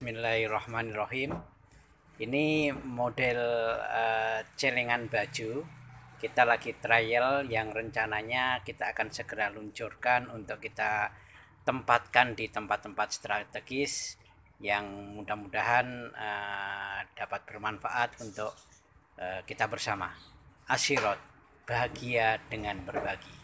Bismillahirrahmanirrahim. Ini model uh, celengan baju. Kita lagi trial yang rencananya kita akan segera luncurkan untuk kita tempatkan di tempat-tempat strategis yang mudah-mudahan uh, dapat bermanfaat untuk uh, kita bersama. Asyirot, bahagia dengan berbagi.